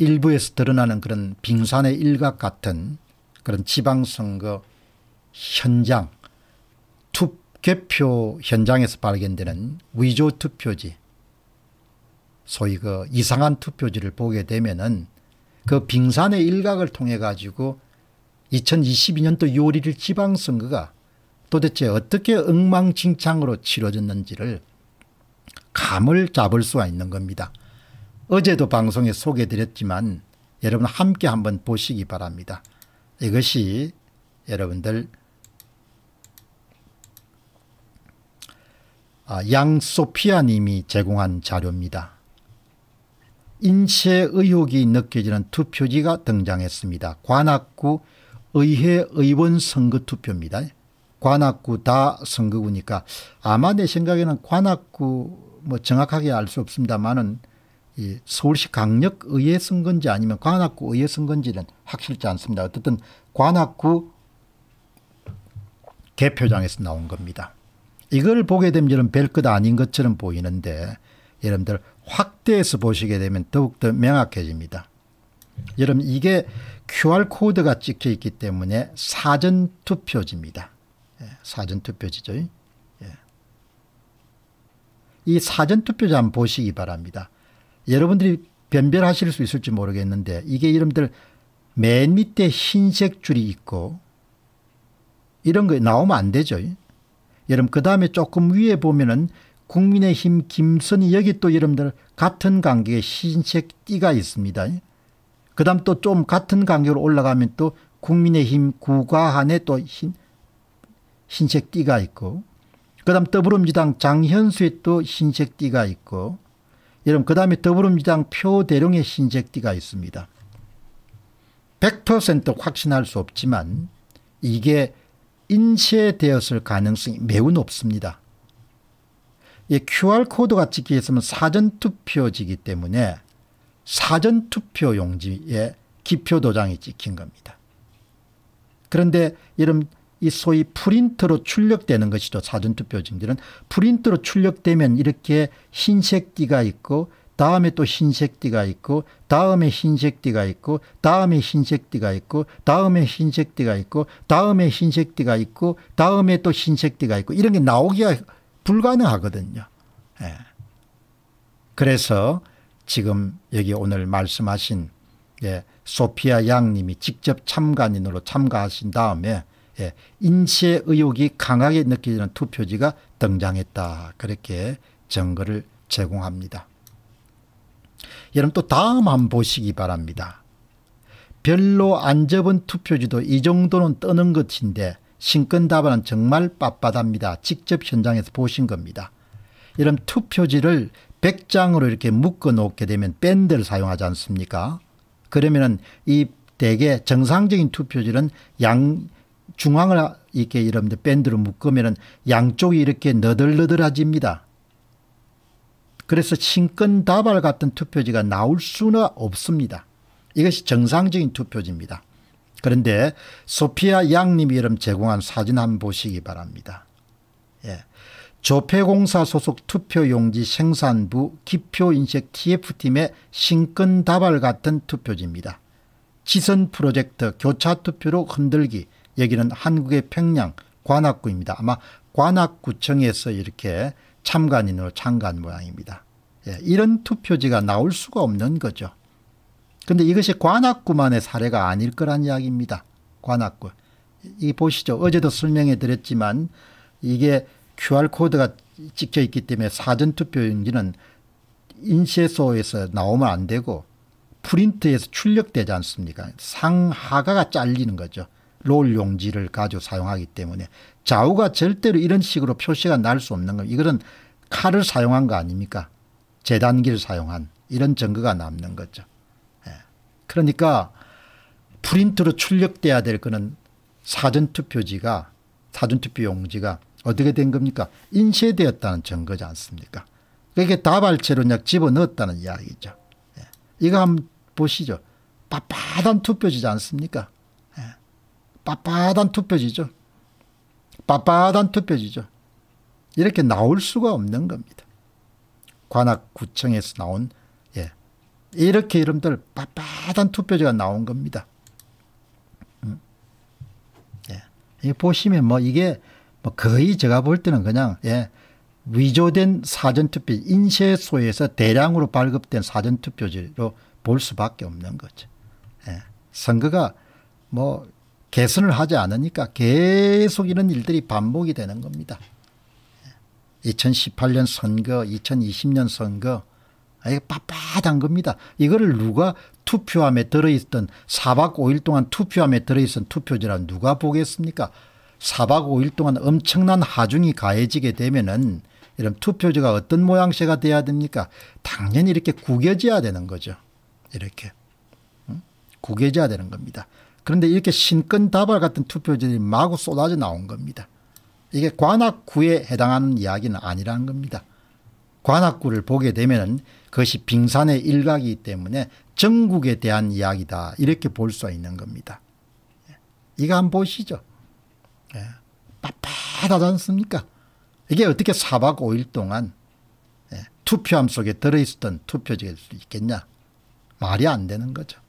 일부에서 드러나는 그런 빙산의 일각 같은 그런 지방선거 현장 투개표 현장에서 발견되는 위조 투표지 소위 그 이상한 투표지를 보게 되면은 그 빙산의 일각을 통해 가지고 2022년도 6월 1일 지방선거가 도대체 어떻게 엉망진창으로 치러졌는지를 감을 잡을 수가 있는 겁니다. 어제도 방송에 소개드렸지만 해 여러분 함께 한번 보시기 바랍니다. 이것이 여러분들 아, 양소피아 님이 제공한 자료입니다. 인체 의혹이 느껴지는 투표지가 등장했습니다. 관악구 의회 의원 선거 투표입니다. 관악구 다 선거구니까 아마 내 생각에는 관악구 뭐 정확하게 알 수 없습니다만은 이 서울시 강력의회 선건지 아니면 관악구 의회 선건지는 확실치 않습니다. 어쨌든 관악구 개표장에서 나온 겁니다. 이걸 보게 되면 별것 아닌 것처럼 보이는데 여러분들 확대해서 보시게 되면 더욱더 명확해집니다. 여러분 이게 QR코드가 찍혀 있기 때문에 사전투표지입니다. 예, 사전투표지죠. 예. 이 사전투표지 한번 보시기 바랍니다. 여러분들이 변별하실 수 있을지 모르겠는데 이게 여러분들 맨 밑에 흰색 줄이 있고 이런 거 나오면 안 되죠. 여러분 그 다음에 조금 위에 보면은 국민의힘 김선이 여기 또 여러분들 같은 관계에 흰색 띠가 있습니다. 그 다음 또 좀 같은 관계로 올라가면 또 국민의힘 구가한에 또 흰, 흰색 띠가 있고 그 다음 더불어민주당 장현수에 또 흰색 띠가 있고 여러분 그 다음에 더불어민주당 표대령의 신 s e 띠가 있습니다. 100% 확신할 수 없지만 이게 인쇄되었을 가능성이 매우 높습니다. 이 QR코드가 찍혀 있으면 사전투표지기 때문에 사전투표 용지에 기표 도장이 찍힌 겁니다. 그런데 이런 이 소위 프린트로 출력되는 것이죠. 사전투표증들은 프린트로 출력되면 이렇게 흰색 띠가 있고 다음에 또 흰색 띠가 있고 다음에 흰색 띠가 있고 다음에 흰색 띠가 있고 다음에 흰색 띠가 있고 다음에 흰색 띠가 있고 다음에 또 흰색 띠가 있고 이런 게 나오기가 불가능하거든요. 예. 그래서 지금 여기 오늘 말씀하신 예, 소피아 양님이 직접 참관인으로 참가하신 다음에 예, 인치의 의혹이 강하게 느껴지는 투표지가 등장했다. 그렇게 증거를 제공합니다. 여러분 또 다음 한 번 보시기 바랍니다. 별로 안 접은 투표지도 이 정도는 뜨는 것인데 신권 답안은 정말 빳빳합니다. 직접 현장에서 보신 겁니다. 이런 투표지를 100장으로 이렇게 묶어 놓게 되면 밴드를 사용하지 않습니까? 그러면은 이 대개 정상적인 투표지는 양 중앙을 이렇게 여러분들 밴드로 묶으면 양쪽이 이렇게 너덜너덜해집니다. 그래서 신권다발 같은 투표지가 나올 수는 없습니다. 이것이 정상적인 투표지입니다. 그런데 소피아 양님이 이름 제공한 사진 한번 보시기 바랍니다. 예. 조폐공사 소속 투표용지 생산부 기표인식 TF팀의 신권다발 같은 투표지입니다. 지선 프로젝트 교차투표로 흔들기 여기는 한국의 평양 관악구입니다. 아마 관악구청에서 이렇게 참관인으로 참관 모양입니다. 예, 이런 투표지가 나올 수가 없는 거죠. 근데 이것이 관악구만의 사례가 아닐 거란 이야기입니다. 관악구. 이 보시죠. 어제도 설명해 드렸지만 이게 QR코드가 찍혀 있기 때문에 사전투표용지는 인쇄소에서 나오면 안 되고 프린트에서 출력되지 않습니까? 상하가가 잘리는 거죠. 롤 용지를 가지고 사용하기 때문에 좌우가 절대로 이런 식으로 표시가 날 수 없는 거. 이거는 칼을 사용한 거 아닙니까? 재단기를 사용한 이런 증거가 남는 거죠. 예. 그러니까 프린트로 출력돼야 될 거는 사전투표지가 사전투표 용지가 어떻게 된 겁니까? 인쇄되었다는 증거지 않습니까? 그게 다발체로 그냥 집어넣었다는 이야기죠. 예. 이거 한번 보시죠. 빳빳한 투표지지 않습니까? 빳빳한 투표지죠. 빳빳한 투표지죠. 이렇게 나올 수가 없는 겁니다. 관악구청에서 나온 예 이렇게 이름들 빳빳한 투표지가 나온 겁니다. 음. 예. 보시면 뭐 이게 뭐 거의 제가 볼 때는 그냥 예 위조된 사전투표 인쇄소에서 대량으로 발급된 사전투표지로 볼 수밖에 없는 거죠. 예. 선거가 뭐 개선을 하지 않으니까 계속 이런 일들이 반복이 되는 겁니다. 2018년 선거, 2020년 선거 이게 빳빳한 겁니다. 이거를 누가 투표함에 들어있던 4박 5일 동안 투표함에 들어있던 투표지란 누가 보겠습니까? 4박 5일 동안 엄청난 하중이 가해지게 되면은 이런 투표지가 어떤 모양새가 돼야 됩니까? 당연히 이렇게 구겨져야 되는 거죠. 이렇게. 응? 구겨져야 되는 겁니다. 그런데 이렇게 신권다발 같은 투표들이 마구 쏟아져 나온 겁니다. 이게 관악구에 해당하는 이야기는 아니라는 겁니다. 관악구를 보게 되면 그것이 빙산의 일각이기 때문에 전국에 대한 이야기다 이렇게 볼 수 있는 겁니다. 예. 이거 한번 보시죠. 예. 빳빳하지 않습니까? 이게 어떻게 4박 5일 동안 예. 투표함 속에 들어있었던 투표지일 수 있겠냐. 말이 안 되는 거죠.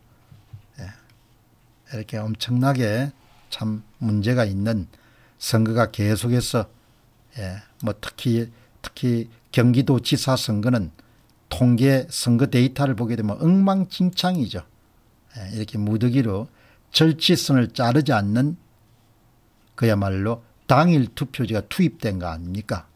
이렇게 엄청나게 참 문제가 있는 선거가 계속해서 예, 뭐 특히 특히 경기도지사 선거는 통계 선거 데이터를 보게 되면 엉망진창이죠. 예, 이렇게 무더기로 절취선을 자르지 않는 그야말로 당일 투표지가 투입된 거 아닙니까?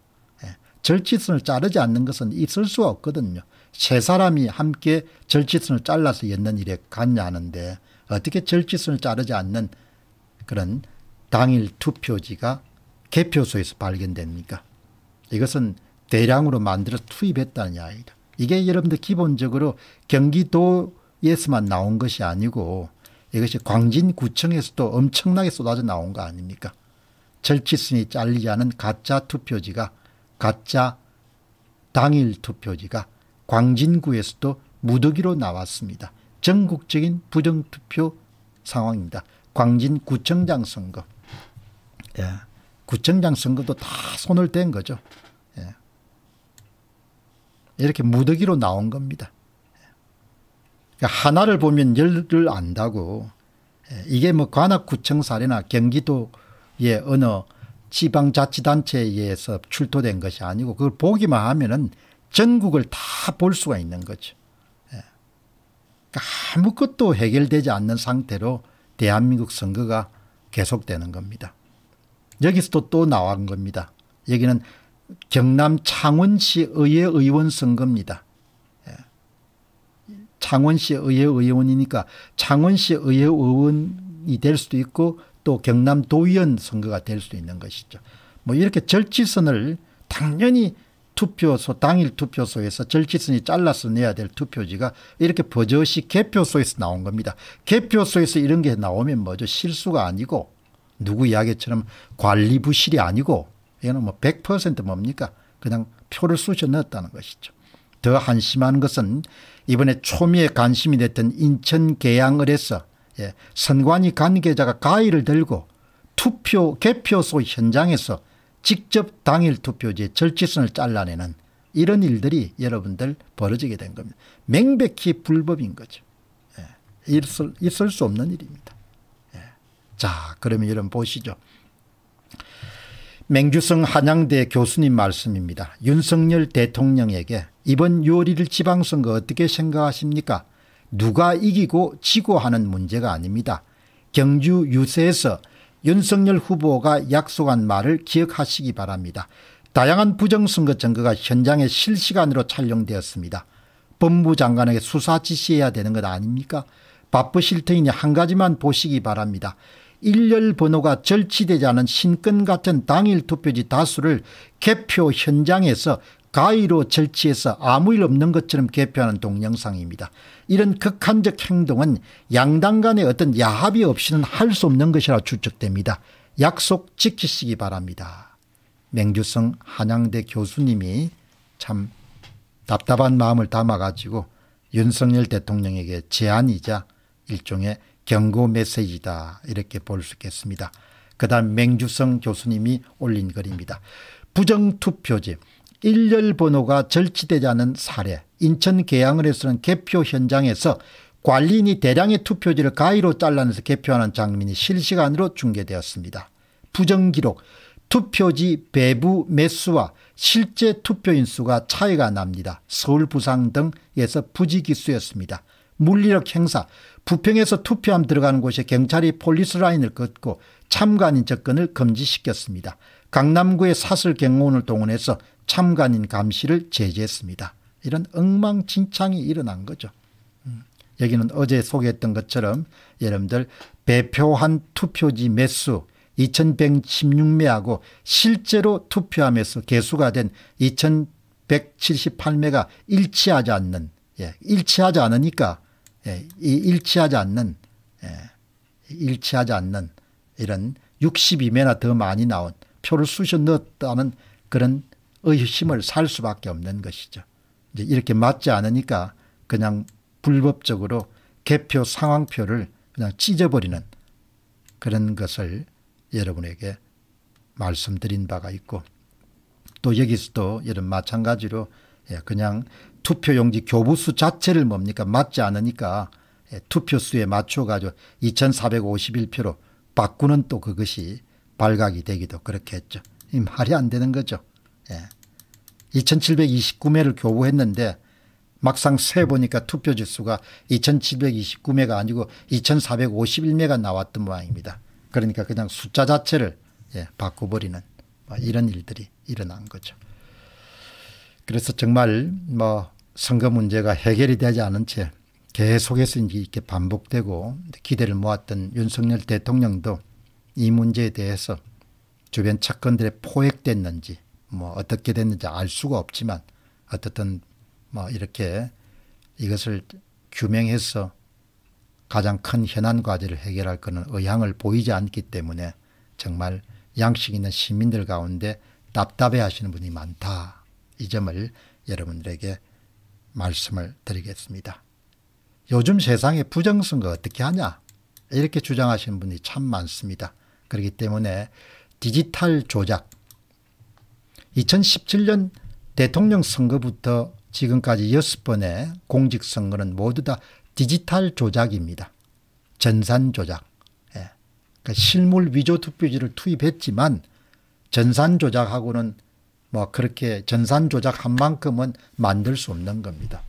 예, 절취선을 자르지 않는 것은 있을 수 없거든요. 세 사람이 함께 절취선을 잘라서 옛날 일에 갔냐는데 하 어떻게 절지선을 자르지 않는 그런 당일 투표지가 개표소에서 발견됩니까? 이것은 대량으로 만들어 투입했다는 이야기다. 이게 여러분들 기본적으로 경기도에서만 나온 것이 아니고 이것이 광진구청에서도 엄청나게 쏟아져 나온 거 아닙니까? 절치선이 잘리지 않은 가짜 투표지가 가짜 당일 투표지가 광진구에서도 무더기로 나왔습니다. 전국적인 부정투표 상황입니다. 광진구청장 선거. 예. 구청장 선거도 다 손을 뗀 거죠. 예. 이렇게 무더기로 나온 겁니다. 그 하나를 보면 열을 안다고 예. 이게 뭐 관악구청 사례나 경기도의 어느 지방자치단체에 서 출토된 것이 아니고 그걸 보기만 하면은 전국을 다 볼 수가 있는 거죠. 그러니까 아무것도 해결되지 않는 상태로 대한민국 선거가 계속되는 겁니다. 여기서도 또 나온 겁니다. 여기는 경남 창원시 의회 의원 선거입니다. 예. 창원시 의회 의원이니까 창원시 의회 의원이 될 수도 있고 또 경남 도의원 선거가 될 수도 있는 것이죠. 뭐 이렇게 절치선을 당연히 투표소 당일 투표소에서 절치선이 잘라서 내야 될 투표지가 이렇게 버젓이 개표소에서 나온 겁니다. 개표소에서 이런 게 나오면 뭐죠 실수가 아니고 누구 이야기처럼 관리 부실이 아니고 이거는 뭐100% 뭡니까 그냥 표를 쑤셔 넣었다는 것이죠. 더 한심한 것은 이번에 초미의 관심이 됐던 인천 계양을 해서 예, 선관위 관계자가 가위를 들고 투표 개표소 현장에서 직접 당일 투표지에 절취선을 잘라내는 이런 일들이 여러분들 벌어지게 된 겁니다. 맹백히 불법인 거죠. 예. 있을, 있을, 수 없는 일입니다. 예. 자 그러면 여러분 보시죠. 맹주성 한양대 교수님 말씀입니다. 윤석열 대통령에게 이번 6월 1일 지방선거 어떻게 생각하십니까? 누가 이기고 지고 하는 문제가 아닙니다. 경주 유세에서 윤석열 후보가 약속한 말을 기억하시기 바랍니다. 다양한 부정선거 증거가 현장에 실시간으로 촬영되었습니다. 법무 장관에게 수사 지시해야 되는 것 아닙니까? 바쁘실 테니 한 가지만 보시기 바랍니다. 일렬 번호가 절취되지 않은 신권 같은 당일 투표지 다수를 개표 현장에서 가위로 절취해서 아무 일 없는 것처럼 개표하는 동영상입니다. 이런 극한적 행동은 양당 간의 어떤 야합이 없이는 할 수 없는 것이라 추측됩니다. 약속 지키시기 바랍니다. 맹주성 한양대 교수님이 참 답답한 마음을 담아가지고 윤석열 대통령에게 제안이자 일종의 경고 메시지다 이렇게 볼 수 있겠습니다. 그 다음 맹주성 교수님이 올린 글입니다. 부정투표지 일렬 번호가 절취되지 않은 사례 인천 계양을에서는 개표 현장에서 관리인이 대량의 투표지를 가위로 잘라내서 개표하는 장면이 실시간으로 중계되었습니다. 부정기록, 투표지 배부 매수와 실제 투표인 수가 차이가 납니다. 서울 부상 등에서 부지기수였습니다. 물리력 행사, 부평에서 투표함 들어가는 곳에 경찰이 폴리스 라인을 걷고 참관인 접근을 금지시켰습니다. 강남구의 사슬 경호원을 동원해서 참관인 감시를 제재했습니다. 이런 엉망진창이 일어난 거죠. 음, 여기는 어제 소개했던 것처럼 여러분들 배표한 투표지 매수 2116매하고 실제로 투표하면서 개수가 된 2178매가 일치하지 않는 예, 일치하지 않으니까 예, 이 일치하지 않는 예, 일치하지 않는 이런 62매나 더 많이 나온 표를 쑤셔 넣었다는 그런 의심을 살 수밖에 없는 것이죠. 이제 이렇게 맞지 않으니까 그냥 불법적으로 개표 상황표를 그냥 찢어버리는 그런 것을 여러분에게 말씀드린 바가 있고 또 여기서도 이런 마찬가지로 예, 그냥 투표용지 교부수 자체를 뭡니까 맞지 않으니까 예, 투표수에 맞춰가지고 2451표로 바꾸는 또 그것이 발각이 되기도 그렇게 했죠. 말이 안 되는 거죠. 예. 2729매를 교부했는데 막상 세보니까 음. 투표지수가 2729매가 아니고 2451매가 나왔던 모양입니다. 그러니까 그냥 숫자 자체를 예, 바꿔버리는 아, 이런 일들이 일어난 거죠. 그래서 정말 뭐 선거 문제가 해결이 되지 않은 채 계속해서 이렇게 반복되고 기대를 모았던 윤석열 대통령도 이 문제에 대해서 주변 차건들에 포획됐는지 뭐 어떻게 됐는지 알 수가 없지만 어떻든 뭐 이렇게 이것을 규명해서 가장 큰 현안 과제를 해결할 것은 의향을 보이지 않기 때문에 정말 양식 있는 시민들 가운데 답답해 하시는 분이 많다. 이 점을 여러분들에게 말씀을 드리겠습니다. 요즘 세상에 부정선거 어떻게 하냐? 이렇게 주장하시는 분이 참 많습니다. 그렇기 때문에 디지털 조작, 2017년 대통령 선거부터 지금까지 6번의 공직선거는 모두 다 디지털 조작입니다. 전산 조작. 예. 그러니까 실물 위조 투표지를 투입했지만 전산 조작하고는 뭐 그렇게 전산 조작한 만큼은 만들 수 없는 겁니다.